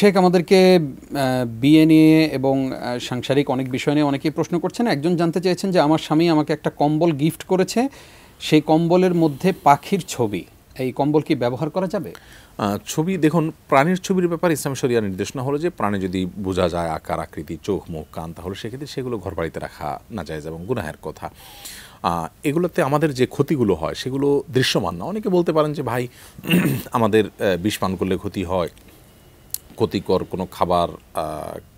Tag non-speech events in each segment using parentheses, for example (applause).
শেখ আমাদেরকে বিয়ে নিয়ে এবং সাংসারিক অনেক বিষয় নিয়ে অনেকেই প্রশ্ন করছেন একজন জানতে চেয়েছেন যে আমার স্বামী আমাকে একটা কম্বল গিফট করেছে সেই কম্বলের মধ্যে পাখির ছবি এই কম্বল কি ব্যবহার করা যাবে ছবি দেখুন প্রাণীর ছবির ব্যাপারে ইসলাম শরিয়া নির্দেশনা হলো যে প্রাণী যদি বোঝা যায় আকার আকৃতি চোখ মুখ কান তাহলে সেক্ষেত্রে সেগুলো ঘর বাড়িতে রাখা না যায় এবং গুনাহের কথা এগুলোতে আমাদের যে ক্ষতিগুলো হয় সেগুলো দৃশ্যমান না অনেকে বলতে পারেন যে ভাই (clears throat) আমাদের বিষ পান করলে ক্ষতি হয় ক্ষতিকর কোনো খাবার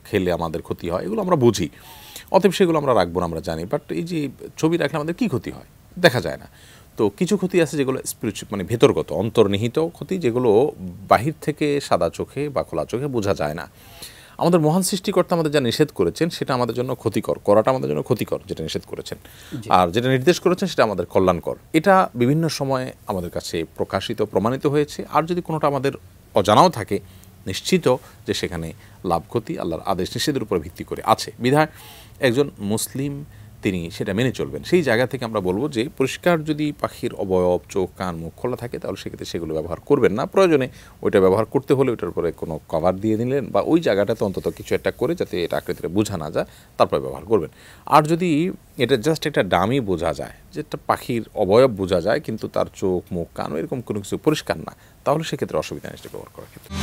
খেলে আমাদের ক্ষতি হয় এগুলো আমরা বুঝি অতএব সেগুলো আমরা রাখবো না আমরা জানি বাট এই যে ছবি রাখলে আমাদের কী ক্ষতি হয় দেখা যায় না তো কিছু ক্ষতি আছে যেগুলো স্পিরিচুয়াল মানে ভেতরগত অন্তর্নিহিত ক্ষতি যেগুলো বাহির থেকে সাদা চোখে বা খোলা চোখে বোঝা যায় না আমাদের মহান সৃষ্টিকর্তা আমাদের যা নিষেধ করেছেন সেটা আমাদের জন্য ক্ষতিকর করাটা আমাদের জন্য ক্ষতিকর যেটা নিষেধ করেছেন আর যেটা নির্দেশ করেছেন সেটা আমাদের কল্যাণকর এটা বিভিন্ন সময়ে আমাদের কাছে প্রকাশিত প্রমাণিত হয়েছে আর যদি কোনোটা আমাদের অজানাও থাকে নিশ্চিত যে সেখানে লাভ ক্ষতি আল্লাহর আদেশ নিষেধের উপর ভিত্তি করে আছে বিধায় একজন মুসলিম তিনি সেটা মেনে চলবেন সেই জায়গা থেকে আমরা বলবো যে পরিষ্কার যদি পাখির অবয়ব চোখ কান মুখ খোলা থাকে তাহলে সেক্ষেত্রে সেগুলো ব্যবহার করবেন না প্রয়োজনে ওইটা ব্যবহার করতে হলে ওইটার উপরে কোনো কভার দিয়ে নিলেন বা ওই জায়গাটাতে অন্তত কিছু একটা করে যাতে এটা আকৃতিতে বোঝা না যায় তারপরে ব্যবহার করবেন আর যদি এটা জাস্ট একটা ডামি বোঝা যায় যে একটা পাখির অবয়ব বোঝা যায় কিন্তু তার চোখ মুখ কান এরকম কোনো কিছু পরিষ্কার না তাহলে সেক্ষেত্রে অসুবিধা নেই ব্যবহার করার ক্ষেত্রে